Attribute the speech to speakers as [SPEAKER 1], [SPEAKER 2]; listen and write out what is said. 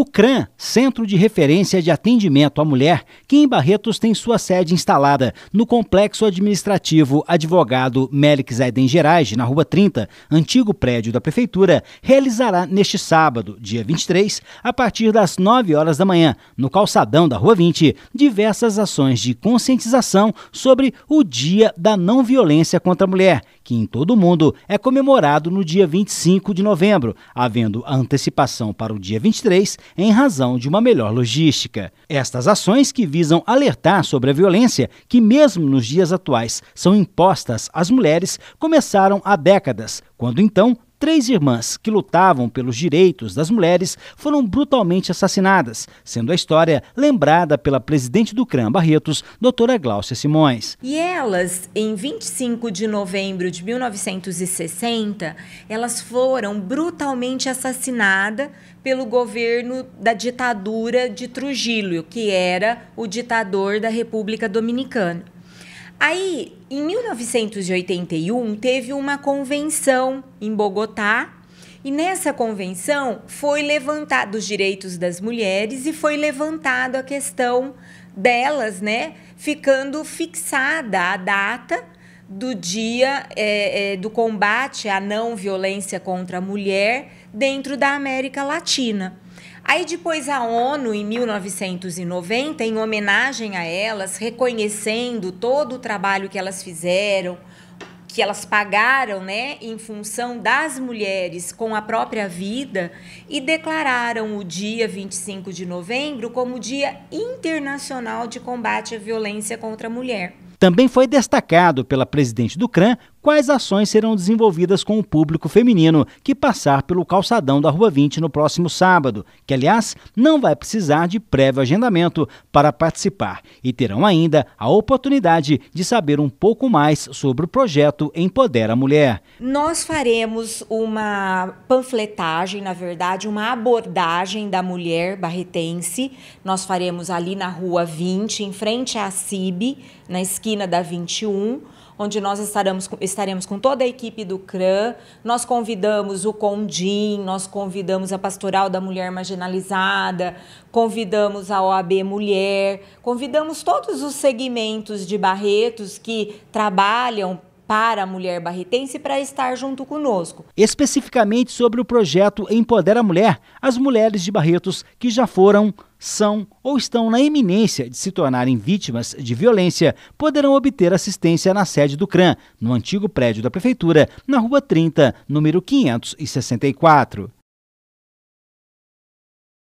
[SPEAKER 1] O CRAN, Centro de Referência de Atendimento à Mulher, que em Barretos tem sua sede instalada no Complexo Administrativo Advogado Melix Zaiden Gerage, na Rua 30, antigo prédio da Prefeitura, realizará neste sábado, dia 23, a partir das 9 horas da manhã, no calçadão da Rua 20, diversas ações de conscientização sobre o Dia da Não Violência contra a Mulher, que em todo o mundo é comemorado no dia 25 de novembro, havendo a antecipação para o dia 23 em razão de uma melhor logística. Estas ações que visam alertar sobre a violência que, mesmo nos dias atuais, são impostas às mulheres, começaram há décadas, quando então Três irmãs que lutavam pelos direitos das mulheres foram brutalmente assassinadas, sendo a história lembrada pela presidente do CRAM Barretos, doutora Gláucia Simões.
[SPEAKER 2] E elas, em 25 de novembro de 1960, elas foram brutalmente assassinadas pelo governo da ditadura de Trujillo, que era o ditador da República Dominicana. Aí, em 1981, teve uma convenção em Bogotá. E nessa convenção foi levantado os direitos das mulheres e foi levantado a questão delas, né? Ficando fixada a data do dia é, é, do combate à não violência contra a mulher dentro da América Latina. Aí depois a ONU, em 1990, em homenagem a elas, reconhecendo todo o trabalho que elas fizeram, que elas pagaram, né, em função das mulheres com a própria vida e declararam o dia 25 de novembro como Dia Internacional de Combate à Violência contra a Mulher.
[SPEAKER 1] Também foi destacado pela presidente do Cram quais ações serão desenvolvidas com o público feminino que passar pelo calçadão da Rua 20 no próximo sábado, que, aliás, não vai precisar de prévio agendamento para participar e terão ainda a oportunidade de saber um pouco mais sobre o projeto Empodera a Mulher.
[SPEAKER 2] Nós faremos uma panfletagem, na verdade, uma abordagem da mulher barretense. Nós faremos ali na Rua 20, em frente à CIB, na esquina da 21 onde nós estaremos, estaremos com toda a equipe do CRAN. Nós convidamos o Condim, nós convidamos a Pastoral da Mulher Marginalizada, convidamos a OAB Mulher, convidamos todos os segmentos de Barretos que trabalham para a mulher barretense para estar junto
[SPEAKER 1] conosco. Especificamente sobre o projeto Empodera a Mulher, as mulheres de Barretos que já foram são ou estão na iminência de se tornarem vítimas de violência poderão obter assistência na sede do CRAM, no antigo prédio da Prefeitura, na Rua 30, número 564.